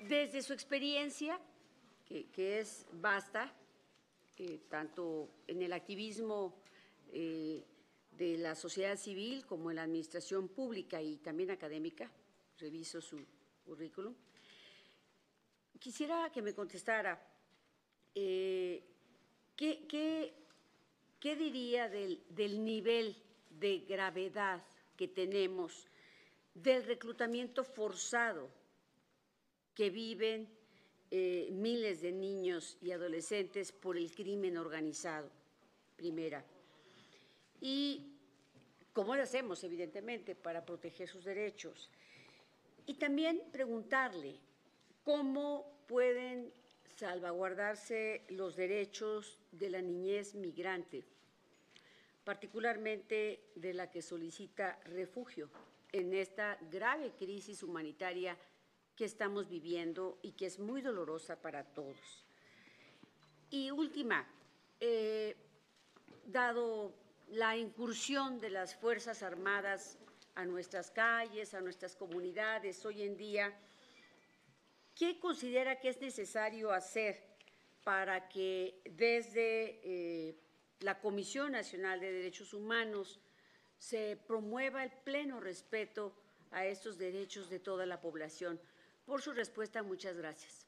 Desde su experiencia, que, es vasta, eh, tanto en el activismo eh, de la sociedad civil como en la administración pública y también académica, reviso su currículum, quisiera que me contestara eh, ¿qué, diría del nivel de gravedad que tenemos del reclutamiento forzado que viven eh, miles de niños y adolescentes por el crimen organizado, primera. Y cómo lo hacemos, evidentemente, para proteger sus derechos. Y también preguntarle cómo pueden salvaguardarse los derechos de la niñez migrante, particularmente de la que solicita refugio en esta grave crisis humanitaria que estamos viviendo y que es muy dolorosa para todos. Y última, eh, dado la incursión de las Fuerzas Armadas a nuestras calles, a nuestras comunidades hoy en día, ¿qué considera que es necesario hacer para que desde eh, la Comisión Nacional de Derechos Humanos se promueva el pleno respeto a estos derechos de toda la población? por su respuesta. Muchas gracias.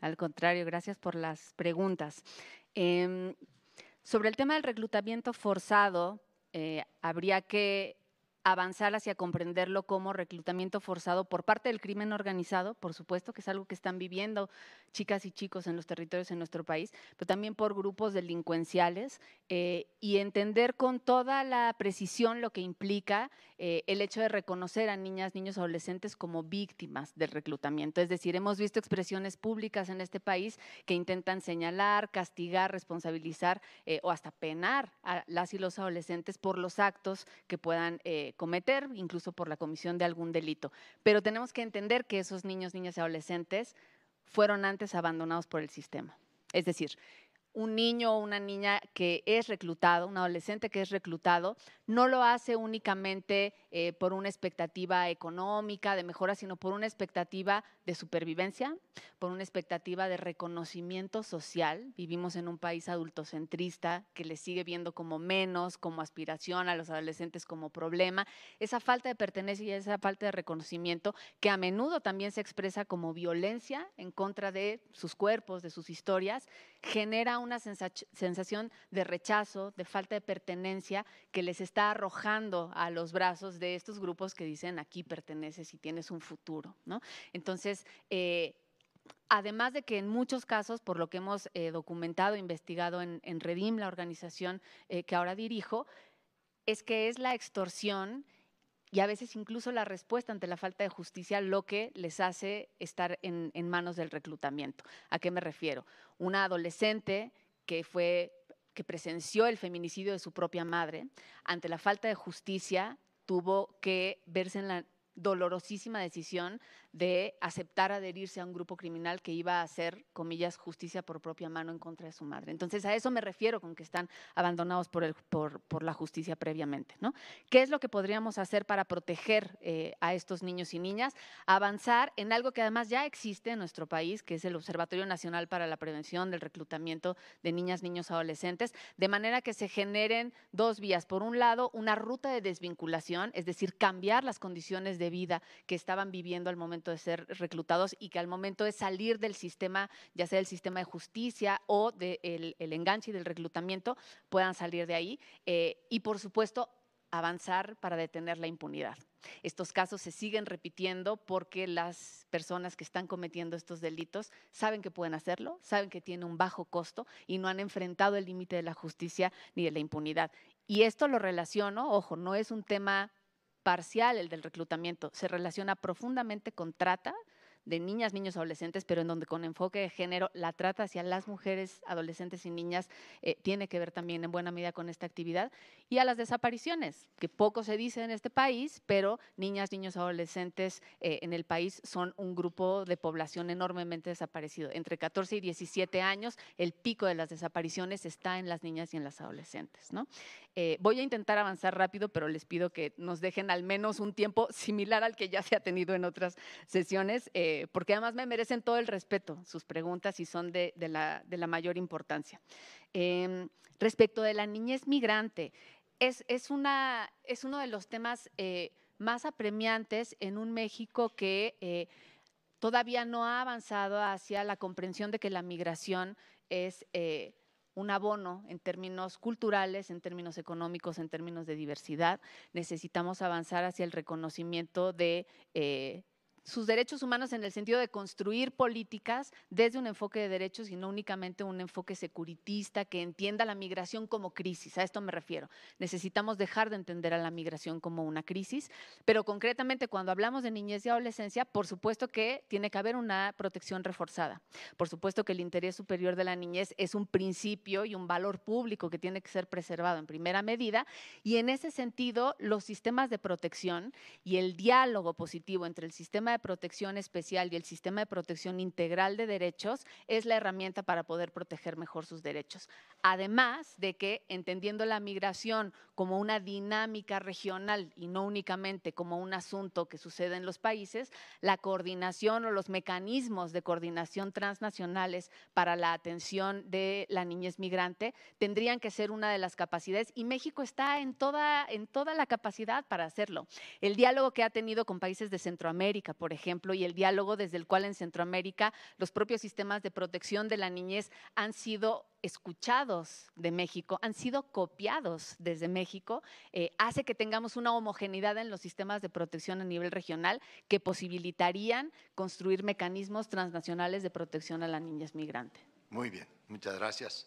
Al contrario, gracias por las preguntas. Em, sobre el tema del reclutamiento forzado, eh, habría que avanzar hacia comprenderlo como reclutamiento forzado por parte del crimen organizado, por supuesto, que es algo que están viviendo chicas y chicos en los territorios en nuestro país, pero también por grupos delincuenciales eh, y entender con toda la precisión lo que implica eh, el hecho de reconocer a niñas, niños, adolescentes como víctimas del reclutamiento. Es decir, hemos visto expresiones públicas en este país que intentan señalar, castigar, responsabilizar eh, o hasta penar a las y los adolescentes por los actos que puedan cometer, incluso por la comisión de algún delito. Pero tenemos que entender que esos niños, niñas y adolescentes fueron antes abandonados por el sistema. Es decir, un niño o una niña que es reclutado, un adolescente que es reclutado, no lo hace únicamente eh, por una expectativa económica de mejora, sino por una expectativa de supervivencia, por una expectativa de reconocimiento social. Vivimos en un país adultocentrista que le sigue viendo como menos, como aspiración a los adolescentes como problema. Esa falta de pertenencia y esa falta de reconocimiento que a menudo también se expresa como violencia en contra de sus cuerpos, de sus historias, genera una sensación de rechazo, de falta de pertenencia que les está arrojando a los brazos de estos grupos que dicen aquí perteneces y tienes un futuro. ¿no? Entonces, eh, Además de que en muchos casos, por lo que hemos eh, documentado, investigado en, Redim, la organización eh, que ahora dirijo, es que es la extorsión y a veces incluso la respuesta ante la falta de justicia lo que les hace estar en, manos del reclutamiento. ¿A qué me refiero? Una adolescente que fue que presenció el feminicidio de su propia madre, ante la falta de justicia tuvo que verse en la dolorosísima decisión de aceptar adherirse a un grupo criminal que iba a hacer, comillas, justicia por propia mano en contra de su madre. Entonces, a eso me refiero con que están abandonados por, el, por, la justicia previamente. ¿no? ¿Qué es lo que podríamos hacer para proteger eh, a estos niños y niñas? Avanzar en algo que además ya existe en nuestro país, que es el Observatorio Nacional para la Prevención del Reclutamiento de Niñas, Niños, Adolescentes, de manera que se generen dos vías. Por un lado, una ruta de desvinculación, es decir, cambiar las condiciones de vida que estaban viviendo al momento de ser reclutados y que al momento de salir del sistema, ya sea del sistema de justicia o del de el enganche y del reclutamiento, puedan salir de ahí. Eh, y por supuesto, avanzar para detener la impunidad. Estos casos se siguen repitiendo porque las personas que están cometiendo estos delitos saben que pueden hacerlo, saben que tiene un bajo costo y no han enfrentado el límite de la justicia ni de la impunidad. Y esto lo relaciono, ojo, no es un tema parcial, el del reclutamiento, se relaciona profundamente con trata, de niñas, niños, adolescentes, pero en donde con enfoque de género la trata hacia las mujeres, adolescentes y niñas eh, tiene que ver también en buena medida con esta actividad, y a las desapariciones, que poco se dice en este país, pero niñas, niños, adolescentes eh, en el país son un grupo de población enormemente desaparecido. Entre 14 y 17 años, el pico de las desapariciones está en las niñas y en las adolescentes. ¿no? Eh, voy a intentar avanzar rápido, pero les pido que nos dejen al menos un tiempo similar al que ya se ha tenido en otras sesiones porque además me merecen todo el respeto sus preguntas y son de, la, mayor importancia. Em, respecto de la niñez migrante, es, una, es uno de los temas eh, más apremiantes en un México que eh, todavía no ha avanzado hacia la comprensión de que la migración es eh, un abono en términos culturales, en términos económicos, en términos de diversidad. Necesitamos avanzar hacia el reconocimiento de sus derechos humanos en el sentido de construir políticas desde un enfoque de derechos y no únicamente un enfoque securitista que entienda la migración como crisis. A esto me refiero. Necesitamos dejar de entender a la migración como una crisis, pero concretamente cuando hablamos de niñez y adolescencia, por supuesto que tiene que haber una protección reforzada. Por supuesto que el interés superior de la niñez es un principio y un valor público que tiene que ser preservado en primera medida y en ese sentido los sistemas de protección y el diálogo positivo entre el sistema de protección especial y el sistema de protección integral de derechos es la herramienta para poder proteger mejor sus derechos. Además de que, entendiendo la migración como una dinámica regional y no únicamente como un asunto que sucede en los países, la coordinación o los mecanismos de coordinación transnacionales para la atención de la niñez migrante tendrían que ser una de las capacidades y México está en toda, en toda la capacidad para hacerlo. El diálogo que ha tenido con países de Centroamérica, por ejemplo, y el diálogo desde el cual en Centroamérica los propios sistemas de protección de la niñez han sido escuchados de México, han sido copiados desde México, eh, hace que tengamos una homogeneidad en los sistemas de protección a nivel regional que posibilitarían construir mecanismos transnacionales de protección a la niñez migrante. Muy bien, muchas gracias.